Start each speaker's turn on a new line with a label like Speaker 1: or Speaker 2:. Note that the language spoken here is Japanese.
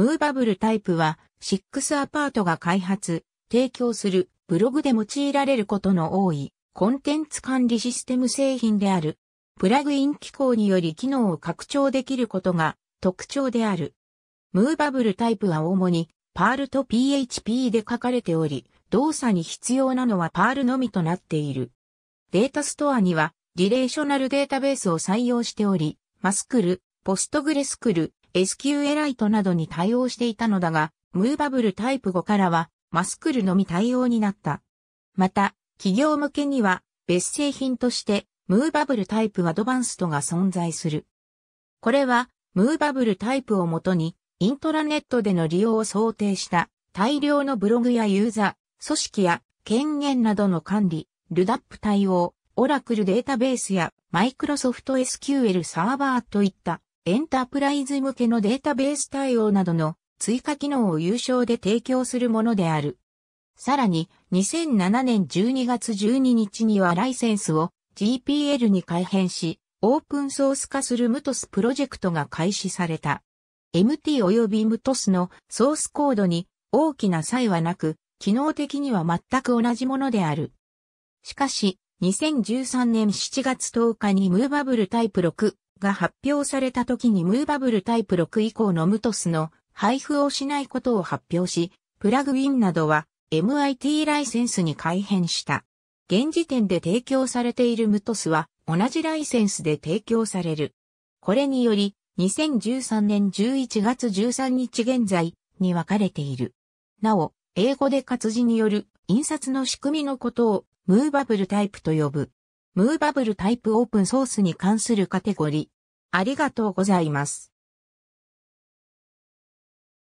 Speaker 1: ムーバブルタイプは、シックスアパートが開発、提供する、ブログで用いられることの多い、コンテンツ管理システム製品である。プラグイン機構により機能を拡張できることが特徴である。ムーバブルタイプは主に、パールと PHP で書かれており、動作に必要なのはパールのみとなっている。データストアには、リレーショナルデータベースを採用しており、マスクル、ポストグレスクル、SQLite などに対応していたのだが、ムーバブルタイプ5からは、マスクルのみ対応になった。また、企業向けには、別製品として、ムーバブルタイプアドバンストが存在する。これは、ムーバブルタイプをもとに、イントラネットでの利用を想定した大量のブログやユーザー、組織や権限などの管理、ルダップ対応、オラクルデータベースやマイクロソフト SQL サーバーといったエンタープライズ向けのデータベース対応などの追加機能を有償で提供するものである。さらに、2007年12月12日にはライセンスを GPL に改変し、オープンソース化するムトスプロジェクトが開始された。MT 及びムトスのソースコードに大きな差異はなく、機能的には全く同じものである。しかし、2013年7月10日にムーバブルタイプ6が発表された時にムーバブルタイプ6以降のムトスの配布をしないことを発表し、プラグインなどは MIT ライセンスに改変した。現時点で提供されているムトスは同じライセンスで提供される。これにより、2013年11月13日現在に分かれている。なお、英語で活字による印刷の仕組みのことをムーバブルタイプと呼ぶ。ムーバブルタイプオープンソースに関するカテゴリー。ありがとうございます。